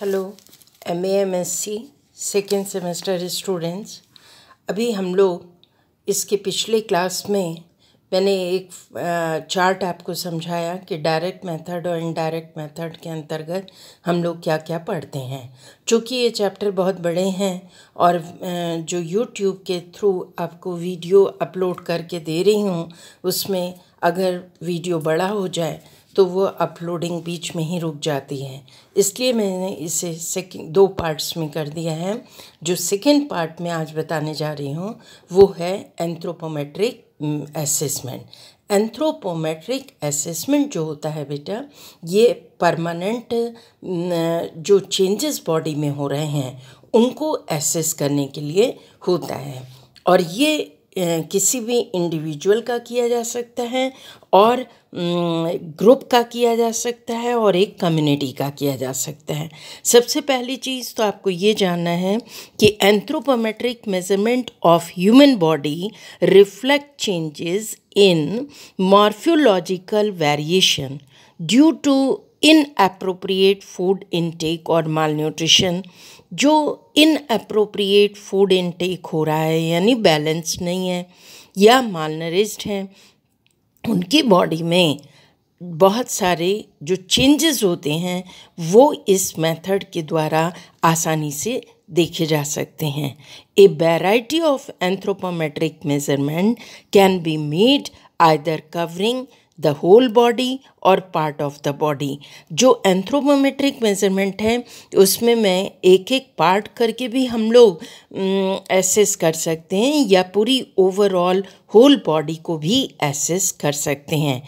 Hello M M S C second semester students अभी हम लोग इसके पिछले क्लास में मैंने एक चार्ट आपको समझाया कि डायरेक्ट मेथड और इनडायरेक्ट मेथड के अंतर्गत हम लोग क्या क्या पढ़ते हैं चूँकि ये चैप्टर बहुत बड़े हैं और जो यूट्यूब के थ्रू आपको वीडियो अपलोड करके दे रही हूँ उसमें अगर वीडियो बड़ा हो जाए तो वो अपलोडिंग बीच में ही रुक जाती है इसलिए मैंने इसे सेकेंड दो पार्ट्स में कर दिया है जो सेकेंड पार्ट में आज बताने जा रही हूँ वो है एंथ्रोपोमेट्रिक असेसमेंट एंथ्रोपोमेट्रिक असेसमेंट जो होता है बेटा ये परमानेंट mm, जो चेंजेस बॉडी में हो रहे हैं उनको एसेस करने के लिए होता है और ये किसी भी इंडिविजुअल का किया जा सकता है और ग्रुप का किया जा सकता है और एक कम्युनिटी का किया जा सकता है सबसे पहली चीज़ तो आपको ये जानना है कि anthropometric measurement of human body reflect changes in morphological variation due to inappropriate food intake और माल न्यूट्रिशन जो इन अप्रोप्रिएट फूड इनटेक हो रहा है यानी बैलेंस नहीं है या मालनरिस्ड हैं उनकी बॉडी में बहुत सारे जो चेंजेस होते हैं वो इस मेथड के द्वारा आसानी से देखे जा सकते हैं a variety of anthropometric measurement can be made either covering the whole body or part of the body जो एंथ्रोपोमेट्रिक मेजरमेंट है उसमें मैं एक एक पार्ट करके भी हम लोग एसेस कर सकते हैं या पूरी ओवरऑल होल बॉडी को भी एसेस कर सकते हैं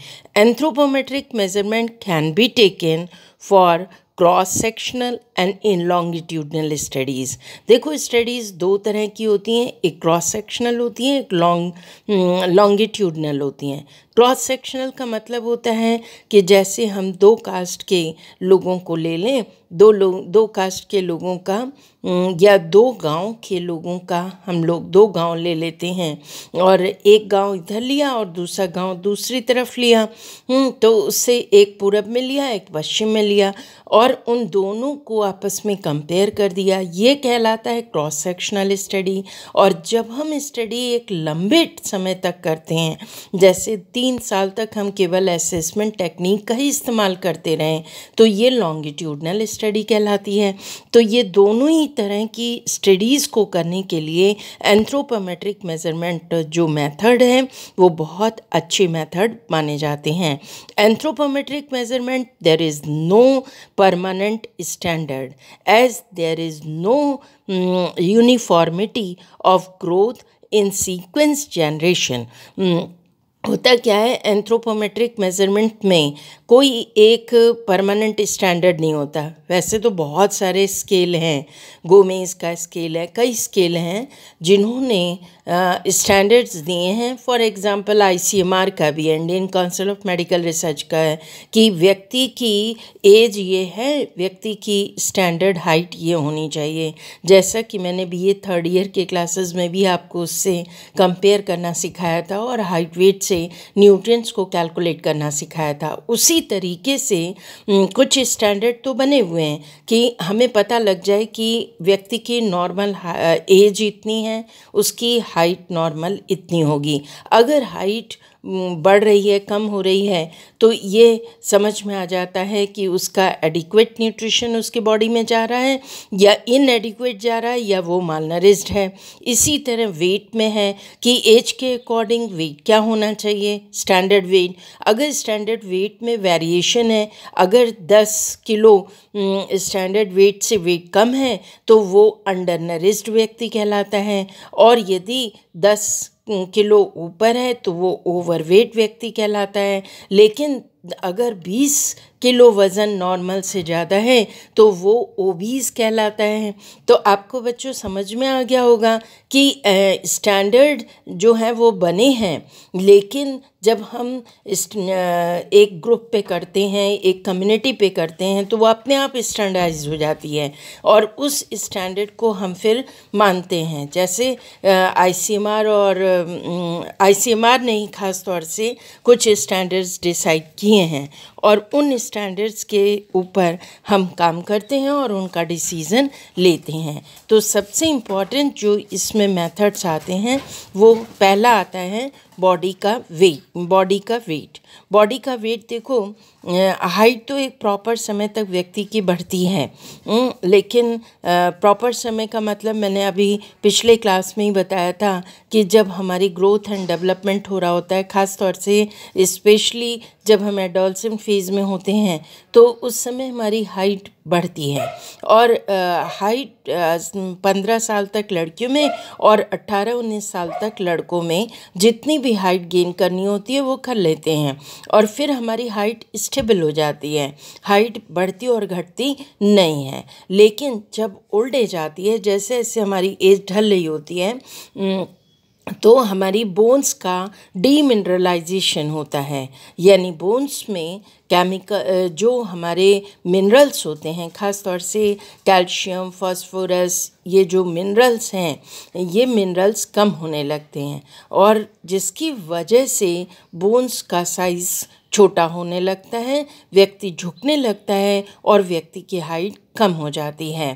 anthropometric measurement can be taken for cross sectional and in longitudinal studies देखो स्टडीज़ दो तरह की होती हैं एक क्रॉस सेक्शनल होती हैं एक लॉन्ग लॉन्गिट्यूडनल होती हैं क्रॉस सेक्शनल का मतलब होता है कि जैसे हम दो कास्ट के लोगों को ले लें दो लोग दो कास्ट के लोगों का या दो गांव के लोगों का हम लोग दो गांव ले लेते हैं और एक गांव इधर लिया और दूसरा गांव दूसरी तरफ लिया तो उससे एक पूरब में लिया एक पश्चिम में लिया और उन दोनों को आपस में कंपेयर कर दिया ये कहलाता है क्रॉस सेक्शनल स्टडी और जब हम स्टडी एक लंबे समय तक करते हैं जैसे तीन साल तक हम केवल असेसमेंट टेक्निक का ही इस्तेमाल करते रहें तो ये लॉन्गिट्यूडनल स्टडी कहलाती है तो ये दोनों ही तरह की स्टडीज़ को करने के लिए एंथ्रोपोमेट्रिक मेज़रमेंट जो मेथड है वो बहुत अच्छे मेथड माने जाते हैं anthropometric measurement there is no permanent standard as there is no uniformity of growth in sequence generation होता क्या है एंथ्रोपोमेट्रिक मेज़रमेंट में कोई एक परमानेंट स्टैंडर्ड नहीं होता वैसे तो बहुत सारे स्केल हैं गोमेज का स्केल है कई स्केल हैं जिन्होंने स्टैंडर्ड्स दिए हैं फॉर एग्जांपल आईसीएमआर का भी Indian Council of Medical Research का है कि व्यक्ति की एज ये है व्यक्ति की स्टैंडर्ड हाइट ये होनी चाहिए जैसा कि मैंने बी ए थर्ड ईयर के क्लासेज में भी आपको उससे कंपेयर करना सिखाया था और हाइट वेट से न्यूट्रिएंट्स को कैलकुलेट करना सिखाया था उसी तरीके से कुछ स्टैंडर्ड तो बने हुए हैं कि हमें पता लग जाए कि व्यक्ति की नॉर्मल एज इतनी है उसकी हाइट नॉर्मल इतनी होगी अगर हाइट बढ़ रही है कम हो रही है तो ये समझ में आ जाता है कि उसका एडिक्वेट न्यूट्रिशन उसके बॉडी में जा रहा है या इन एडिक्वेट जा रहा है या वो मालनरिज्ड है इसी तरह वेट में है कि एज के अकॉर्डिंग वेट क्या होना चाहिए स्टैंडर्ड वेट अगर स्टैंडर्ड वेट में वेरिएशन है अगर दस किलो स्टैंडर्ड वेट से वेट कम है तो वो अंडर व्यक्ति कहलाता है और यदि दस किलो ऊपर है तो वो ओवरवेट व्यक्ति कहलाता है लेकिन अगर 20 किलो वज़न नॉर्मल से ज़्यादा है तो वो ओबीज कहलाता है तो आपको बच्चों समझ में आ गया होगा कि स्टैंडर्ड जो हैं वो बने हैं लेकिन जब हम एक ग्रुप पे करते हैं एक कम्युनिटी पे करते हैं तो वो अपने आप स्टैंडर्डाइज हो जाती है और उस स्टैंडर्ड को हम फिर मानते हैं जैसे आईसीएमआर और आईसीएमआर ने ही ख़ास तौर से कुछ स्टैंडर्ड्स डिसाइड किए दिए हैं और उन स्टैंडर्ड्स के ऊपर हम काम करते हैं और उनका डिसीज़न लेते हैं तो सबसे इम्पॉर्टेंट जो इसमें मेथड्स आते हैं वो पहला आता है बॉडी का वेट बॉडी का वेट बॉडी का वेट देखो हाइट तो एक प्रॉपर समय तक व्यक्ति की बढ़ती है लेकिन प्रॉपर समय का मतलब मैंने अभी पिछले क्लास में ही बताया था कि जब हमारी ग्रोथ एंड डेवलपमेंट हो रहा होता है ख़ास तौर से स्पेशली जब हम एडोलसेंट फेज़ में होते हैं तो उस समय हमारी हाइट बढ़ती है और हाइट पंद्रह साल तक लड़कियों में और अट्ठारह उन्नीस साल तक लड़कों में जितनी भी भी हाइट गेन करनी होती है वो कर लेते हैं और फिर हमारी हाइट स्टेबल हो जाती है हाइट बढ़ती और घटती नहीं है लेकिन जब ओल्ड एज आती है जैसे जैसे हमारी एज ढल रही होती है तो हमारी बोन्स का डीमिनरलाइजेशन होता है यानी बोन्स में केमिकल uh, जो हमारे मिनरल्स होते हैं ख़ास तौर से कैल्शियम फॉस्फोरस ये जो मिनरल्स हैं ये मिनरल्स कम होने लगते हैं और जिसकी वजह से बोन्स का साइज़ छोटा होने लगता है व्यक्ति झुकने लगता है और व्यक्ति की हाइट कम हो जाती है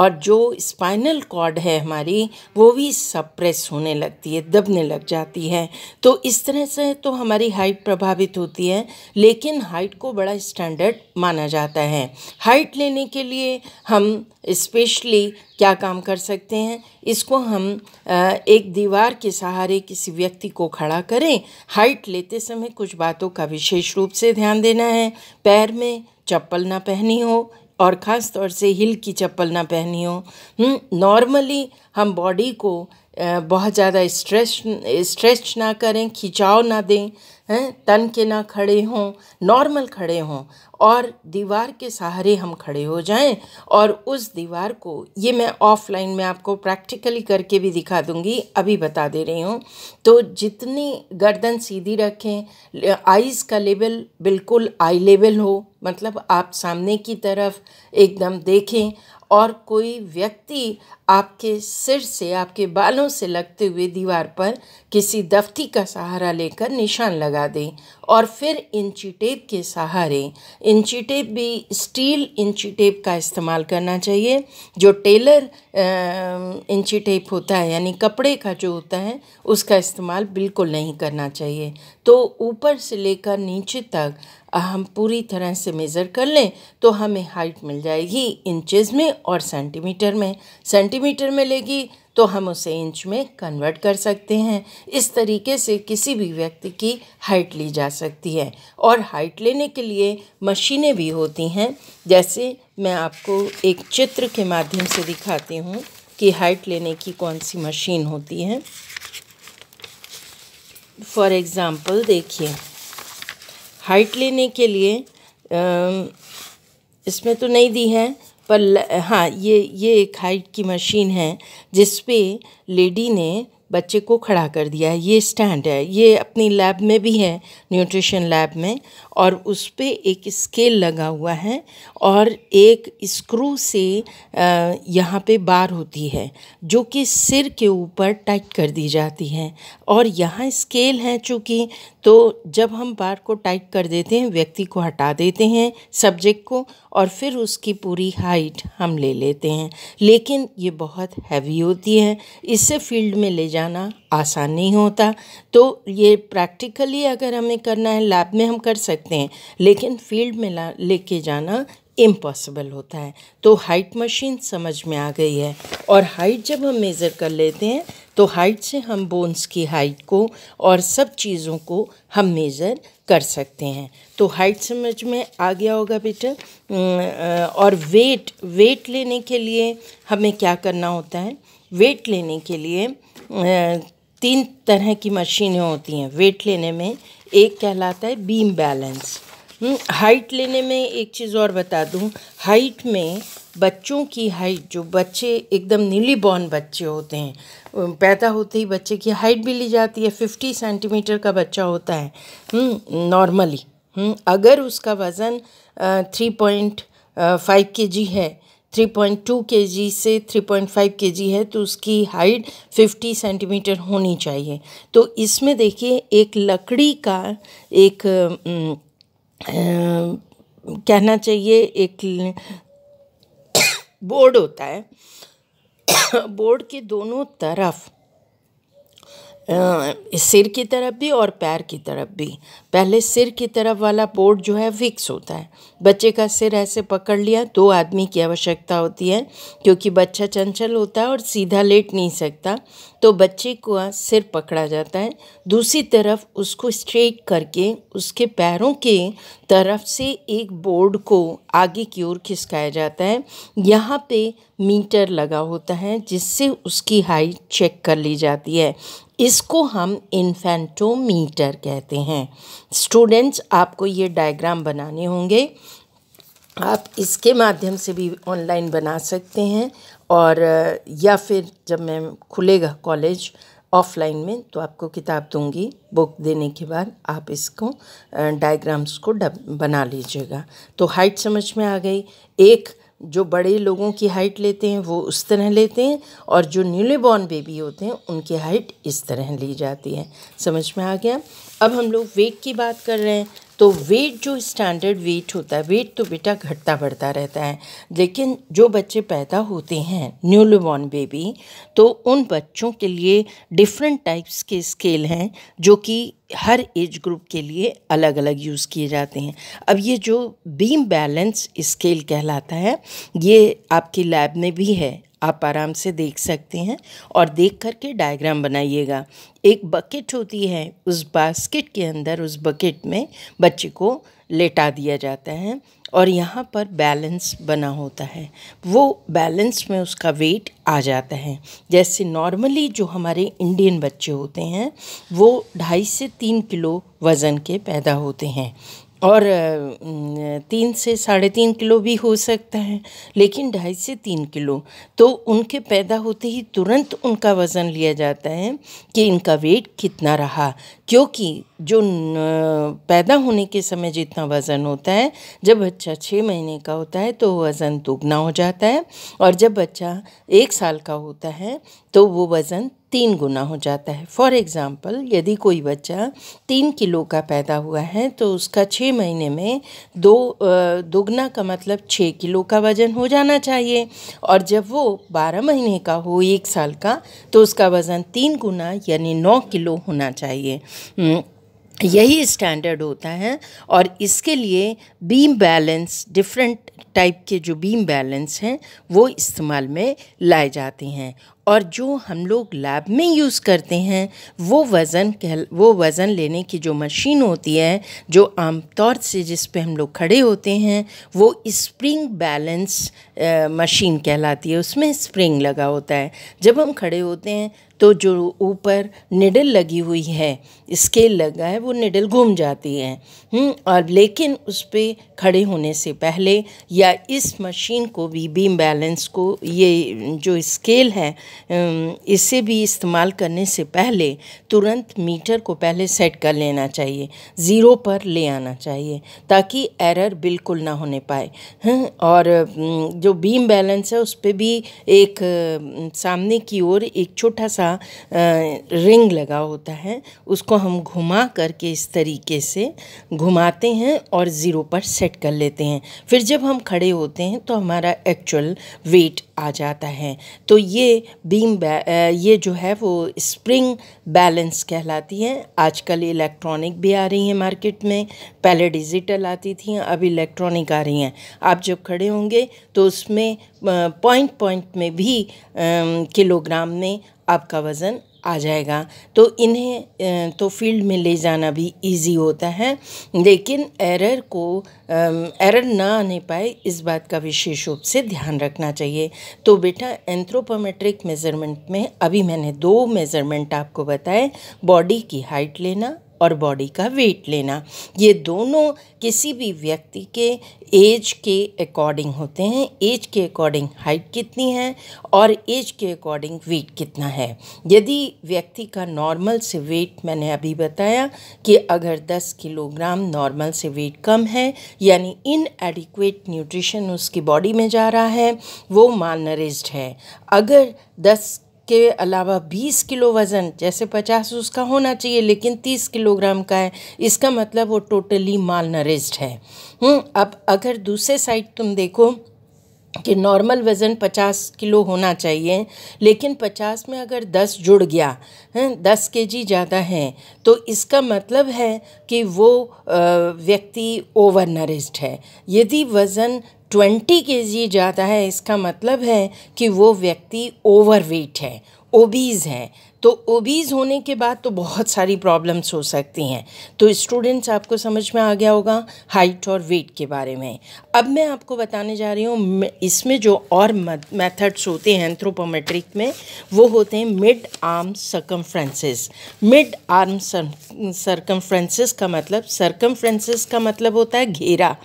और जो स्पाइनल कॉर्ड है हमारी वो भी सप्रेस होने लगती है दबने लग जाती है तो इस तरह से तो हमारी हाइट प्रभावित होती है लेकिन हाइट को बड़ा स्टैंडर्ड माना जाता है हाइट लेने के लिए हम स्पेशली क्या काम कर सकते हैं इसको हम एक दीवार के सहारे किसी व्यक्ति को खड़ा करें हाइट लेते समय कुछ बातों का विशेष रूप से ध्यान देना है पैर में चप्पल ना पहनी हो और ख़ास तौर से हिल की चप्पल ना पहनी हो नॉर्मली हम्म, हम बॉडी को बहुत ज़्यादा स्ट्रेच स्ट्रेच ना करें खिंचाव ना दें हैं तन के ना खड़े हों नॉर्मल खड़े हों और दीवार के सहारे हम खड़े हो जाएं और उस दीवार को ये मैं ऑफलाइन में आपको प्रैक्टिकली करके भी दिखा दूंगी अभी बता दे रही हूँ तो जितनी गर्दन सीधी रखें आइज़ का लेवल बिल्कुल आई लेवल हो मतलब आप सामने की तरफ एकदम देखें और कोई व्यक्ति आपके सिर से आपके बालों से लगते हुए दीवार पर किसी दफ्ती का सहारा लेकर निशान लगा दें और फिर इंची टेप के सहारे इंची टेप भी स्टील इंची टेप का इस्तेमाल करना चाहिए जो टेलर इंची टेप होता है यानी कपड़े का जो होता है उसका इस्तेमाल बिल्कुल नहीं करना चाहिए तो ऊपर से लेकर नीचे तक हम पूरी तरह से मेज़र कर लें तो हमें हाइट मिल जाएगी इंचेस में और सेंटीमीटर में सेंटीमीटर में लेगी तो हम उसे इंच में कन्वर्ट कर सकते हैं इस तरीके से किसी भी व्यक्ति की हाइट ली जा सकती है और हाइट लेने के लिए मशीनें भी होती हैं जैसे मैं आपको एक चित्र के माध्यम से दिखाती हूँ कि हाइट लेने की कौन सी मशीन होती है फॉर एग्ज़ाम्पल देखिए हाइट लेने के लिए इसमें तो नहीं दी है पर हाँ ये ये एक हाइट की मशीन है जिस पे लेडी ने बच्चे को खड़ा कर दिया है ये स्टैंड है ये अपनी लैब में भी है न्यूट्रिशन लैब में और उस पर एक स्केल लगा हुआ है और एक स्क्रू से यहाँ पे बार होती है जो कि सिर के ऊपर टाइट कर दी जाती है और यहाँ स्केल है चूँकि तो जब हम बार को टाइट कर देते हैं व्यक्ति को हटा देते हैं सब्जेक्ट को और फिर उसकी पूरी हाइट हम ले लेते हैं लेकिन ये बहुत हैवी होती है इससे फील्ड में ले जा जाना आसान नहीं होता तो ये प्रैक्टिकली अगर हमें करना है लैब में हम कर सकते हैं लेकिन फील्ड में लेके जाना इम्पॉसिबल होता है तो हाइट मशीन समझ में आ गई है और हाइट जब हम मेज़र कर लेते हैं तो हाइट से हम बोन्स की हाइट को और सब चीज़ों को हम मेज़र कर सकते हैं तो हाइट समझ में आ गया होगा बेटा और वेट वेट लेने के लिए हमें क्या करना होता है वेट लेने के लिए तीन तरह की मशीनें होती हैं वेट लेने में एक कहलाता है बीम बैलेंस हाइट लेने में एक चीज़ और बता दूं हाइट में बच्चों की हाइट जो बच्चे एकदम नीली बॉर्न बच्चे होते हैं पैदा होते ही बच्चे की हाइट भी ली जाती है फिफ्टी सेंटीमीटर का बच्चा होता है नॉर्मली हम्म, हम्म, अगर उसका वज़न थ्री पॉइंट फाइव के जी है थ्री पॉइंट टू के जी से थ्री पॉइंट फाइव के जी है तो उसकी हाइट फिफ्टी सेंटीमीटर होनी चाहिए तो इसमें देखिए एक लकड़ी का एक न, न, कहना चाहिए एक बोर्ड होता है बोर्ड के दोनों तरफ सिर की तरफ भी और पैर की तरफ भी पहले सिर की तरफ वाला पोर्ट जो है फिक्स होता है बच्चे का सिर ऐसे पकड़ लिया दो आदमी की आवश्यकता होती है क्योंकि बच्चा चंचल होता है और सीधा लेट नहीं सकता तो बच्चे को सिर पकड़ा जाता है दूसरी तरफ उसको स्ट्रेट करके उसके पैरों के तरफ से एक बोर्ड को आगे की ओर खिसकाया जाता है यहाँ पे मीटर लगा होता है जिससे उसकी हाइट चेक कर ली जाती है इसको हम इन्फेंटोमीटर कहते हैं स्टूडेंट्स आपको ये डायग्राम बनाने होंगे आप इसके माध्यम से भी ऑनलाइन बना सकते हैं और या फिर जब मैं खुलेगा कॉलेज ऑफलाइन में तो आपको किताब दूंगी बुक देने के बाद आप इसको डायग्राम्स को बना लीजिएगा तो हाइट समझ में आ गई एक जो बड़े लोगों की हाइट लेते हैं वो उस तरह लेते हैं और जो न्यूली बॉर्न बेबी होते हैं उनकी हाइट इस तरह ली जाती है समझ में आ गया अब हम लोग वेट की बात कर रहे हैं तो वेट जो स्टैंडर्ड वेट होता है वेट तो बेटा घटता बढ़ता रहता है लेकिन जो बच्चे पैदा होते हैं न्यूली बेबी तो उन बच्चों के लिए डिफरेंट टाइप्स के स्केल हैं जो कि हर एज ग्रुप के लिए अलग अलग यूज़ किए जाते हैं अब ये जो बीम बैलेंस स्केल कहलाता है ये आपकी लैब में भी है आप आराम से देख सकते हैं और देख कर के डायग्राम बनाइएगा एक बकेट होती है उस बास्केट के अंदर उस बकेट में बच्चे को लेटा दिया जाता है और यहाँ पर बैलेंस बना होता है वो बैलेंस में उसका वेट आ जाता है जैसे नॉर्मली जो हमारे इंडियन बच्चे होते हैं वो ढाई से तीन किलो वज़न के पैदा होते हैं और तीन से साढ़े तीन किलो भी हो सकता है लेकिन ढाई से तीन किलो तो उनके पैदा होते ही तुरंत उनका वज़न लिया जाता है कि इनका वेट कितना रहा क्योंकि जो पैदा होने के समय जितना वज़न होता है जब बच्चा छः महीने का होता है तो वज़न दुगना हो जाता है और जब बच्चा एक साल का होता है तो वो वज़न तीन गुना हो जाता है फॉर एग्ज़ाम्पल यदि कोई बच्चा तीन किलो का पैदा हुआ है तो उसका छः महीने में दो दोगुना का मतलब छः किलो का वज़न हो जाना चाहिए और जब वो बारह महीने का हो एक साल का तो उसका वज़न तीन गुना यानी नौ किलो होना चाहिए हम्म, यही स्टैंडर्ड होता है और इसके लिए बीम बैलेंस डिफरेंट टाइप के जो बीम बैलेंस हैं वो इस्तेमाल में लाए जाते हैं और जो हम लोग लैब में यूज़ करते हैं वो वज़न कह वो वज़न लेने की जो मशीन होती है जो आमतौर से जिस पे हम लोग खड़े होते हैं वो स्प्रिंग बैलेंस मशीन कहलाती है उसमें स्प्रिंग लगा होता है जब हम खड़े होते हैं तो जो ऊपर निडल लगी हुई है स्केल लगा है वो निडल घूम जाती है हम्म, और लेकिन उस पर खड़े होने से पहले या इस मशीन को भी बीम बैलेंस को ये जो स्केल है इसे भी इस्तेमाल करने से पहले तुरंत मीटर को पहले सेट कर लेना चाहिए ज़ीरो पर ले आना चाहिए ताकि एरर बिल्कुल ना होने पाए हम्म, और जो बीम बैलेंस है उस पर भी एक सामने की ओर एक छोटा सा का रिंग लगा होता है उसको हम घुमा करके इस तरीके से घुमाते हैं और ज़ीरो पर सेट कर लेते हैं फिर जब हम खड़े होते हैं तो हमारा एक्चुअल वेट आ जाता है तो ये बीम ये जो है वो स्प्रिंग बैलेंस कहलाती है आजकल इलेक्ट्रॉनिक भी आ रही हैं मार्केट में पहले डिजिटल आती थी अब इलेक्ट्रॉनिक आ रही हैं आप जब खड़े होंगे तो उसमें पॉइंट पॉइंट में भी किलोग्राम में आपका वज़न आ जाएगा तो इन्हें तो फील्ड में ले जाना भी इजी होता है लेकिन एरर को एरर ना आने पाए इस बात का विशेष रूप से ध्यान रखना चाहिए तो बेटा एंथ्रोपोमेट्रिक मेज़रमेंट में अभी मैंने दो मेज़रमेंट आपको बताए बॉडी की हाइट लेना और बॉडी का वेट लेना ये दोनों किसी भी व्यक्ति के एज के अकॉर्डिंग होते हैं एज के अकॉर्डिंग हाइट कितनी है और एज के अकॉर्डिंग वेट कितना है यदि व्यक्ति का नॉर्मल से वेट मैंने अभी बताया कि अगर 10 किलोग्राम नॉर्मल से वेट कम है यानी इन एडिक्वेट न्यूट्रिशन उसकी बॉडी में जा रहा है वो मालनरिज्ड है अगर 10 के अलावा 20 किलो वज़न जैसे 50 उसका होना चाहिए लेकिन 30 किलोग्राम का है इसका मतलब वो टोटली माल नरिस्ड है हम्म, अब अगर दूसरे साइड तुम देखो कि नॉर्मल वज़न 50 किलो होना चाहिए लेकिन 50 में अगर 10 जुड़ गया हैं हम्म, 10 के जी ज़्यादा हैं तो इसका मतलब है कि वो व्यक्ति ओवर नरिस्ड है यदि वज़न ट्वेंटी के जी ज़्यादा है इसका मतलब है कि वो व्यक्ति ओवर वेट है ओबीज़ है तो ओबीज़ होने के बाद तो बहुत सारी प्रॉब्लम्स हो सकती हैं तो स्टूडेंट्स आपको समझ में आ गया होगा हाइट और वेट के बारे में अब मैं आपको बताने जा रही हूँ इसमें जो और मेथड्स होते हैं एंथ्रोपोमेट्रिक में वो होते हैं mid arm circumferences mid arm circumferences का मतलब सरकमफ्रेंसिस का मतलब होता है घेरा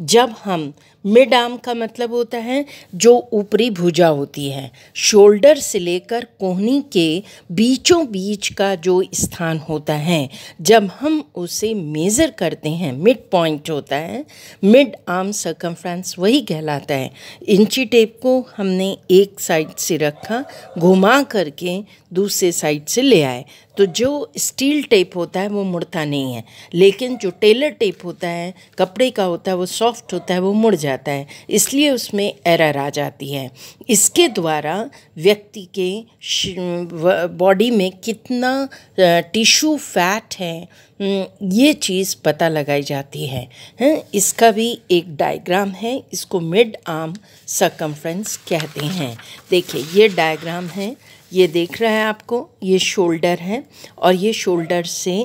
जब हम मिड आर्म का मतलब होता है जो ऊपरी भुजा होती है शोल्डर से लेकर कोहनी के बीचों बीच का जो स्थान होता है जब हम उसे मेज़र करते हैं मिड पॉइंट होता है मिड आर्म सर्कमफ्रेंस वही कहलाता है इंची टेप को हमने एक साइड से रखा घुमा करके दूसरे साइड से ले आए तो जो स्टील टेप होता है वो मुड़ता नहीं है लेकिन जो टेलर टेप होता है कपड़े का होता है वो सॉफ्ट होता है वो मुड़ जाता है इसलिए उसमें एरर आ जाती है इसके द्वारा व्यक्ति के बॉडी में कितना टिश्यू फैट है ये चीज़ पता लगाई जाती है इसका भी एक डायग्राम है इसको मिड आर्म सकम्फ्रेंस कहते हैं देखिए ये डायग्राम है ये देख रहा है आपको ये शोल्डर है और ये शोल्डर से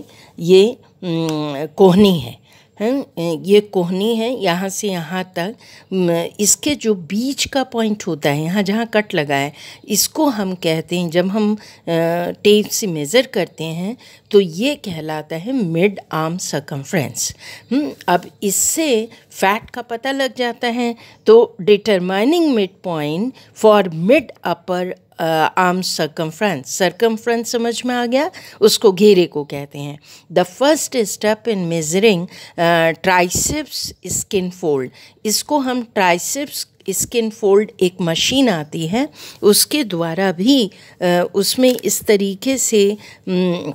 ये कोहनी है हैं ये कोहनी है यहाँ से यहाँ तक इसके जो बीच का पॉइंट होता है यहाँ जहाँ कट लगा है इसको हम कहते हैं जब हम टेप से मेज़र करते हैं तो ये कहलाता है मिड आर्म सर्कम्फ्रेंस अब इससे फैट का पता लग जाता है तो determining mid point for mid upper arm circumference circumference समझ में आ गया उसको घेरे को कहते हैं the first step in measuring triceps skin fold इसको हम ट्राइसिप्स स्किन फोल्ड एक मशीन आती है उसके द्वारा भी uh, उसमें इस तरीके से um,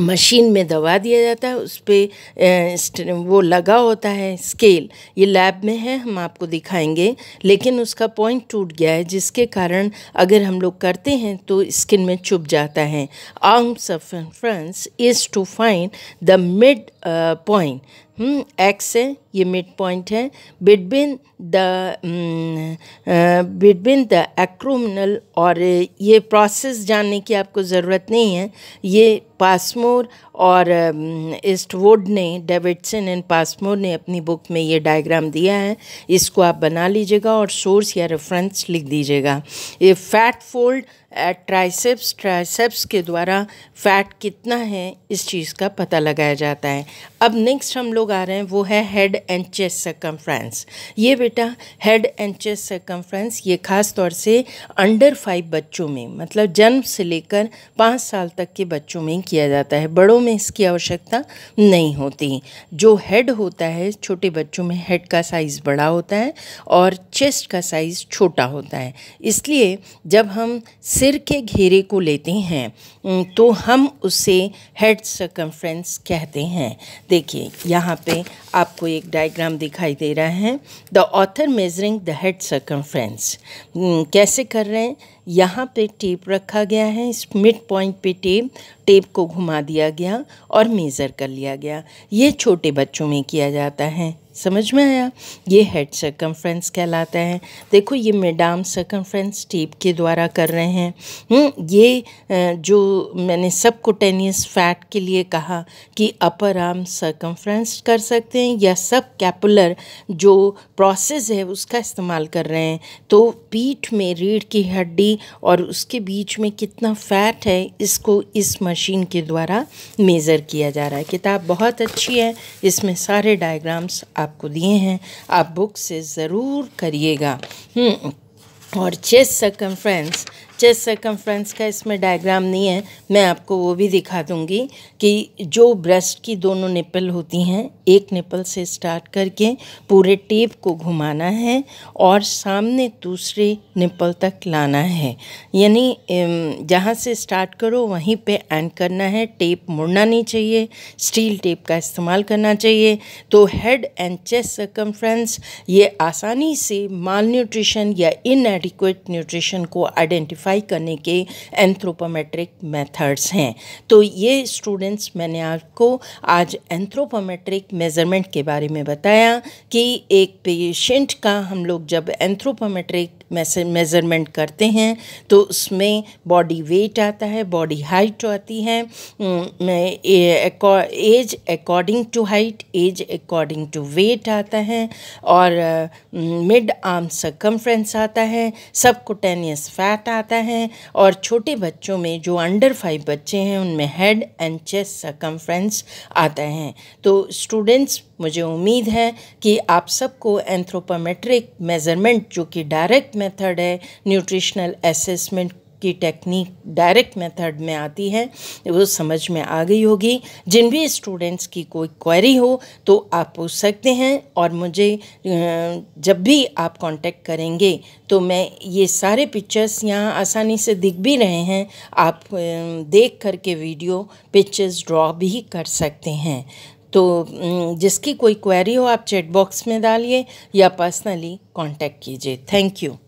मशीन में दबा दिया जाता है उस पर वो लगा होता है स्केल ये लैब में है हम आपको दिखाएंगे लेकिन उसका पॉइंट टूट गया है जिसके कारण अगर हम लोग करते हैं तो स्किन में चुप जाता है arms of is to find the mid point hmm, X है ये मिड पॉइंट है between the between the acromial और ये प्रोसेस जानने की आपको ज़रूरत नहीं है ये पासमोर और ईस्टवुड ने डेविडसन एंड पासमोर ने अपनी बुक में ये डायग्राम दिया है इसको आप बना लीजिएगा और सोर्स या रेफरेंस लिख दीजिएगा ये फैट फोल्ड ट्राइसेप्स ट्राइसेप्स के द्वारा फैट कितना है इस चीज़ का पता लगाया जाता है अब नेक्स्ट हम लोग आ रहे हैं वो है हेड एंड चेस्ट सर्कमफ्रेंस ये बेटा हेड एंड चेस्ट सर्कमफ्रेंस ये ख़ास तौर से अंडर फाइव बच्चों में मतलब जन्म से लेकर पाँच साल तक के बच्चों में किया जाता है बड़ों में इसकी आवश्यकता नहीं होती जो हेड होता है छोटे बच्चों में हेड का साइज़ बड़ा होता है और चेस्ट का साइज़ छोटा होता है इसलिए जब हम सिर के घेरे को लेते हैं तो हम उसे हेड सर्कमफ्रेंस कहते हैं देखिए यहाँ पे आपको एक डायग्राम दिखाई दे रहा है the author measuring the head circum कैसे कर रहे हैं यहाँ पे टेप रखा गया है इस मिड पॉइंट पे टेप टेप को घुमा दिया गया और मेज़र कर लिया गया ये छोटे बच्चों में किया जाता है समझ में आया ये हेड सर्कमफ्रेंस कहलाता है देखो ये मेडाम सर्कमफ्रेंस टेप के द्वारा कर रहे हैं हुँ? हम्म, ये जो मैंने सबको टेनियस फैट के लिए कहा कि अपर आर्म सर्कमफ्रेंस कर सकते हैं या सब कैपुलर जो प्रोसेस है उसका इस्तेमाल कर रहे हैं तो पीठ में रीढ़ की हड्डी की और उसके बीच में कितना फैट है इसको इस मशीन के द्वारा मेज़र किया जा रहा है किताब बहुत अच्छी है इसमें सारे डायग्राम्स आपको दिए हैं आप बुक से ज़रूर करिएगा हम्म, और चेस सर्कमफ्रेंस चेस्ट सर्कम्फ्रेंस का इसमें डायग्राम नहीं है मैं आपको वो भी दिखा दूंगी कि जो ब्रेस्ट की दोनों निपल होती हैं एक निपल से स्टार्ट करके पूरे टेप को घुमाना है और सामने दूसरे निपल तक लाना है यानी जहाँ से स्टार्ट करो वहीं पे एंड करना है टेप मुड़ना नहीं चाहिए स्टील टेप का इस्तेमाल करना चाहिए तो हेड एंड चेस्ट सर्कम्फ्रेंस ये आसानी से माल न्यूट्रिशन या इनएडिकुएट न्यूट्रिशन को आइडेंटिफाई क्वांटिफाई करने के एंथ्रोपोमेट्रिक मेथड्स हैं तो ये स्टूडेंट्स मैंने आपको आज एंथ्रोपोमेट्रिक मेज़रमेंट के बारे में बताया कि एक पेशेंट का हम लोग जब एंथ्रोपोमेट्रिक मेज़रमेंट करते हैं तो उसमें बॉडी वेट आता है बॉडी हाइट आती है age according to height age according to weight आता है और मिड आर्म सर्कमफ्रेंस आता है सबकोटेनियस फैट आता है और छोटे बच्चों में जो अंडर फाइव बच्चे हैं उनमें हेड एंड चेस्ट सर्कमफ्रेंस आता है तो स्टूडेंट्स मुझे उम्मीद है कि आप सबको एंथ्रोपोमेट्रिक मेज़रमेंट जो कि डायरेक्ट मेथड है न्यूट्रिशनल असेसमेंट की टेक्निक डायरेक्ट मेथड में आती है वो समझ में आ गई होगी जिन भी स्टूडेंट्स की कोई क्वेरी हो तो आप पूछ सकते हैं और मुझे जब भी आप कांटेक्ट करेंगे तो मैं ये सारे पिक्चर्स यहाँ आसानी से दिख भी रहे हैं आप देख करके वीडियो पिक्चर्स ड्रॉ भी कर सकते हैं तो जिसकी कोई क्वेरी हो आप चैट बॉक्स में डालिए या पर्सनली कांटेक्ट कीजिए थैंक यू